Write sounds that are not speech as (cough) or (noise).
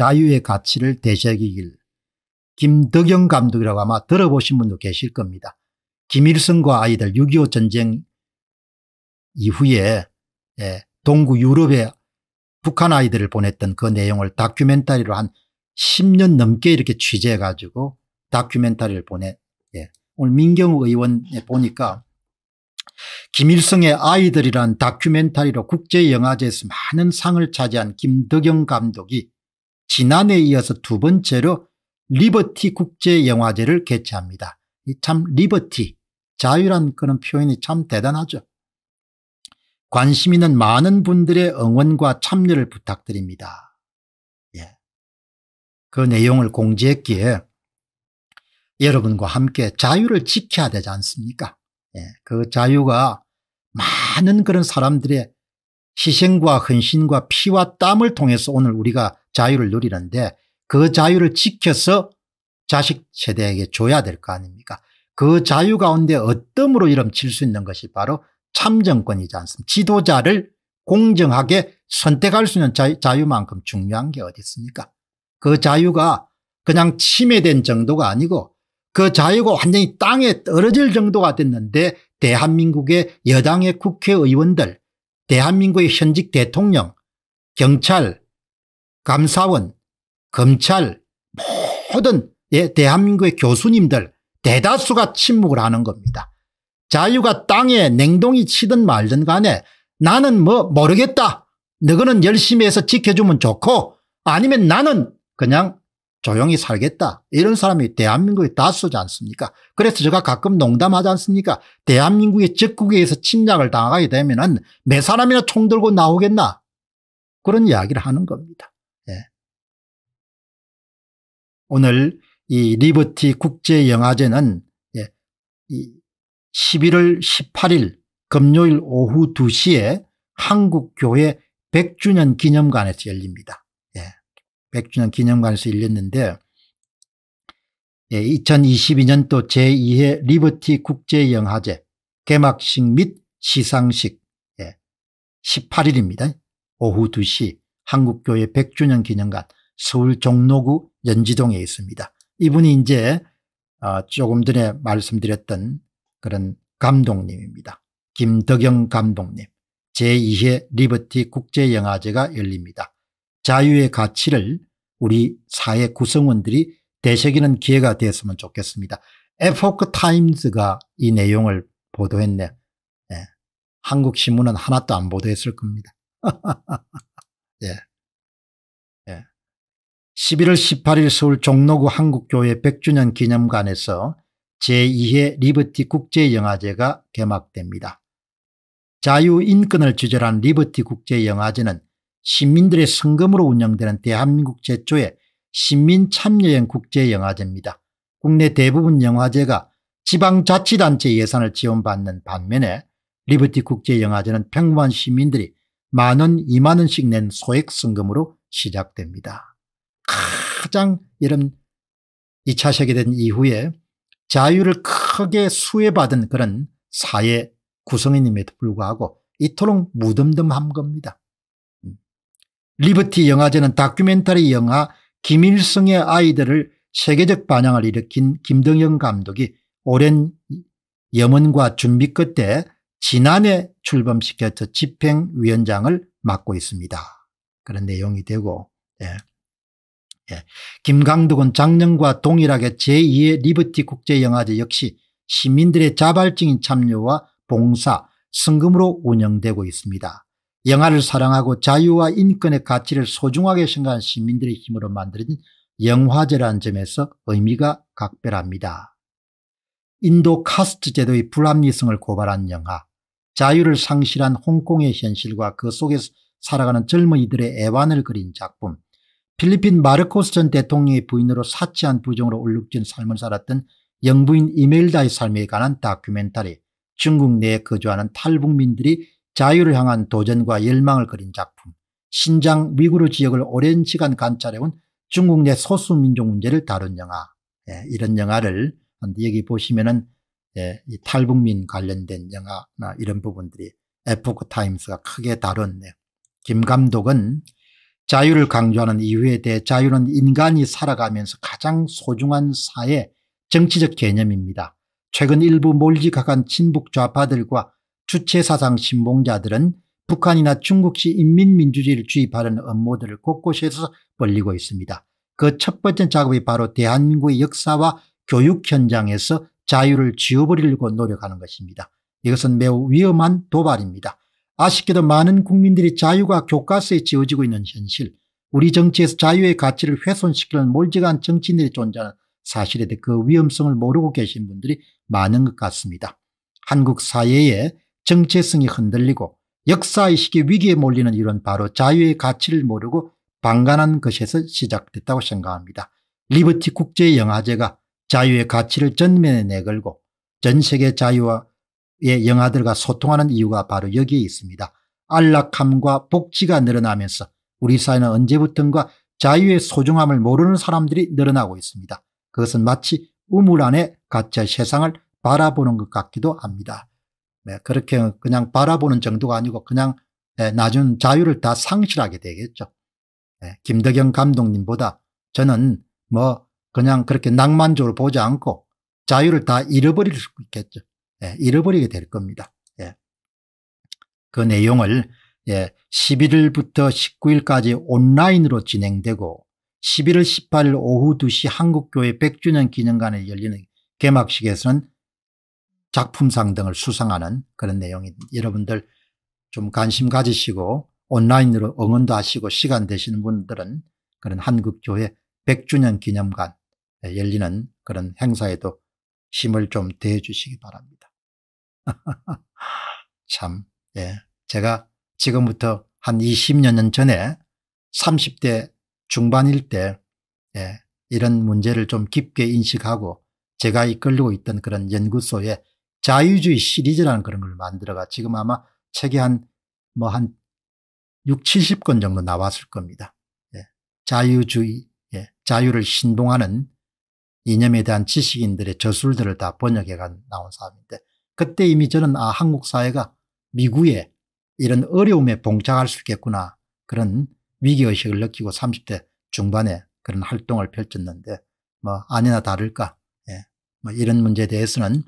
자유의 가치를 되새기길 김덕영 감독이라고 아마 들어보신 분도 계실 겁니다. 김일성과 아이들 6.25 전쟁 이후에 예, 동구 유럽에 북한 아이들을 보냈던 그 내용을 다큐멘터리로 한 10년 넘게 이렇게 취재해 가지고 다큐멘터리를 보내 예. 오늘 민경욱 의원 보니까 김일성의 아이들이란 다큐멘터리로 국제영화제에서 많은 상을 차지한 김덕영 감독이 지난해에 이어서 두 번째로 리버티 국제영화제를 개최합니다. 참 리버티, 자유란 그런 표현이 참 대단하죠. 관심 있는 많은 분들의 응원과 참여를 부탁드립니다. 예. 그 내용을 공지했기에 여러분과 함께 자유를 지켜야 되지 않습니까? 예. 그 자유가 많은 그런 사람들의 희생과 헌신과 피와 땀을 통해서 오늘 우리가 자유를 누리는데 그 자유를 지켜서 자식 세대에게 줘야 될 거 아닙니까 그 자유 가운데 어뜸으로 이름칠 수 있는 것이 바로 참정권이지 않습니까 지도자를 공정하게 선택할 수 있는 자유, 만큼 중요한 게 어디 있습니까 그 자유가 그냥 침해된 정도가 아니고 그 자유가 완전히 땅에 떨어질 정도가 됐는데 대한민국의 여당의 국회의원들 대한민국의 현직 대통령 경찰 감사원, 검찰 모든 예, 대한민국의 교수님들 대다수가 침묵을 하는 겁니다. 자유가 땅에 냉동이 치든 말든 간에 나는 뭐 모르겠다. 너거는 열심히 해서 지켜주면 좋고 아니면 나는 그냥 조용히 살겠다. 이런 사람이 대한민국의 다수지 않습니까? 그래서 제가 가끔 농담하지 않습니까? 대한민국의 적국에 의해서 침략을 당하게 되면 은매 사람이나 총 들고 나오겠나? 그런 이야기를 하는 겁니다. 예. 오늘 이 리버티 국제영화제는 예. 11월 18일 금요일 오후 2시에 한국교회 100주년 기념관에서 열립니다. 예. 100주년 기념관에서 열렸는데 예, 2022년도 제2회 리버티 국제영화제 개막식 및 시상식 18일입니다. 예, 오후 2시 한국교회 100주년 기념관 서울 종로구 연지동에 있습니다. 이분이 이제 어, 조금 전에 말씀드렸던 그런 감독님입니다. 김덕영 감독님 제2회 리버티 국제영화제가 열립니다. 자유의 가치를 우리 사회 구성원들이 되새기는 기회가 되었으면 좋겠습니다. 에포크 타임즈가 이 내용을 보도했네. 네. 예, 한국 신문은 하나도 안 보도했을 겁니다. (laughs) 예. 예. 11월 18일 서울 종로구 한국교회 100주년 기념관에서 제2회 리버티 국제영화제가 개막됩니다. 자유인권을 주제로 한 리버티 국제영화제는 시민들의 성금으로 운영되는 대한민국 제초의 시민참여형 국제영화제입니다. 국내 대부분 영화제가 지방자치단체 예산을 지원받는 반면에 리버티 국제영화제는 평범한 시민들이 만원, 이만원씩 낸 소액 성금으로 시작됩니다. 가장 이런 2차 세계대전 이후에 자유를 크게 수혜받은 그런 사회 구성인임에도 불구하고 이토록 무덤덤한 겁니다. 음. 리버티 영화제는 다큐멘터리 영화 김일성의 아이들을 세계적 반향을 일으킨 김동연 감독이 오랜 염원과 준비 끝에 지난해 출범시켜서 집행위원장을 맡고 있습니다. 그런 내용이 되고 예. 예. 김강덕은 작년과 동일하게 제2의 리버티 국제영화제 역시 시민들의 자발적인 참여와 봉사, 성금으로 운영되고 있습니다. 영화를 사랑하고 자유와 인권의 가치를 소중하게 생각한 시민들의 힘으로 만들어진 영화제라는 점에서 의미가 각별합니다. 인도 카스트 제도의 불합리성을 고발한 영화 자유를 상실한 홍콩의 현실과 그 속에서 살아가는 젊은이들의 애환을 그린 작품 필리핀 마르코스 전 대통령의 부인으로 사치한 부정으로 울룩진 삶을 살았던 영부인 이멜다의 삶에 관한 다큐멘터리 중국 내에 거주하는 탈북민들이 자유를 향한 도전과 열망을 그린 작품 신장 위구르 지역을 오랜 시간 관찰해온 중국 내 소수민족 문제를 다룬 영화 예, 이런 영화를 여기 보시면은 예, 이 탈북민 관련된 영화나 이런 부분들이 에포크 타임스가 크게 다뤘네요. 김 감독은 자유를 강조하는 이유에 대해 자유는 인간이 살아가면서 가장 소중한 사회 정치적 개념입니다. 최근 일부 몰지각한 친북 좌파들과 주체사상 신봉자들은 북한이나 중국식 인민민주주의를 주입하는 업무들을 곳곳에서 벌리고 있습니다. 그 첫 번째 작업이 바로 대한민국의 역사와 교육 현장에서 자유를 지워버리려고 노력하는 것입니다. 이것은 매우 위험한 도발입니다. 아쉽게도 많은 국민들이 자유가 교과서에 지어지고 있는 현실, 우리 정치에서 자유의 가치를 훼손시키는 몰지간 정치인들이 존재하는 사실에 대해 그 위험성을 모르고 계신 분들이 많은 것 같습니다. 한국 사회의 정체성이 흔들리고 역사의식의 위기에 몰리는 이런 바로 자유의 가치를 모르고 방관한 것에서 시작됐다고 생각합니다. 리버티 국제영화제가 자유의 가치를 전면에 내걸고 전 세계 자유의 와 영화들과 소통하는 이유가 바로 여기에 있습니다. 안락함과 복지가 늘어나면서 우리 사회는 언제부턴가 자유의 소중함을 모르는 사람들이 늘어나고 있습니다. 그것은 마치 우물 안에 가짜 세상을 바라보는 것 같기도 합니다. 네, 그렇게 그냥 바라보는 정도가 아니고 그냥 네, 나중 자유를 다 상실하게 되겠죠. 네, 김덕영 감독님보다 저는 뭐 그냥 그렇게 낭만적으로 보지 않고 자유를 다 잃어버릴 수 있겠죠. 예, 잃어버리게 될 겁니다. 예. 그 내용을 예, 11일부터 19일까지 온라인으로 진행되고 11월 18일 오후 2시 한국교회 100주년 기념관에 열리는 개막식에서는 작품상 등을 수상하는 그런 내용이 여러분들 좀 관심 가지시고 온라인으로 응원도 하시고 시간 되시는 분들은 그런 한국교회 100주년 기념관 열리는 그런 행사에도 힘을 좀 대주시기 바랍니다. (laughs) 참, 예. 제가 지금부터 한 20년 전에 30대 중반일 때 예, 이런 문제를 좀 깊게 인식하고 제가 이끌리고 있던 그런 연구소에 자유주의 시리즈라는 그런 걸 만들어가 지금 아마 책이 한 뭐 한 6, 70권 정도 나왔을 겁니다. 예, 자유주의, 예, 자유를 신봉하는 이념에 대한 지식인들의 저술들을 다번역해간 나온 사람인데 그때 이미 저는 아 한국 사회가 미국의 이런 어려움에 봉착할 수 있겠구나 그런 위기의식을 느끼고 30대 중반에 그런 활동을 펼쳤는데 뭐 아니나 다를까 예. 뭐 이런 문제에 대해서는